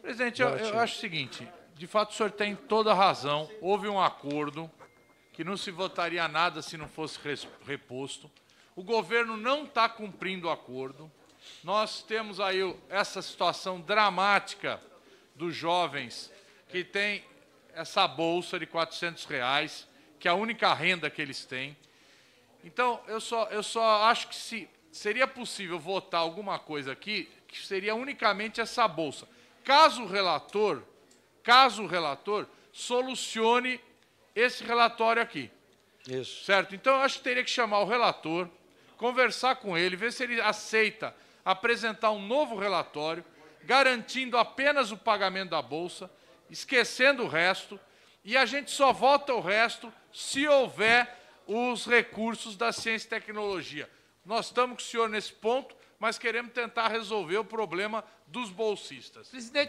Presidente, eu, eu, acho o seguinte: de fato, o senhor tem toda a razão. Houve um acordo que não se votaria nada se não fosse reposto. O governo não está cumprindo o acordo. Nós temos aí essa situação dramática dos jovens que têm essa bolsa de 400 reais, que é a única renda que eles têm. Então, eu só, eu só acho que se seria possível votar alguma coisa aqui que seria unicamente essa bolsa. Caso o relator, caso o relator solucione esse relatório aqui. Isso. Certo? Então, eu acho que teria que chamar o relator, conversar com ele, ver se ele aceita apresentar um novo relatório, garantindo apenas o pagamento da Bolsa, esquecendo o resto, e a gente só vota o resto se houver os recursos da ciência e tecnologia. Nós estamos com o senhor nesse ponto, mas queremos tentar resolver o problema dos bolsistas. Presidente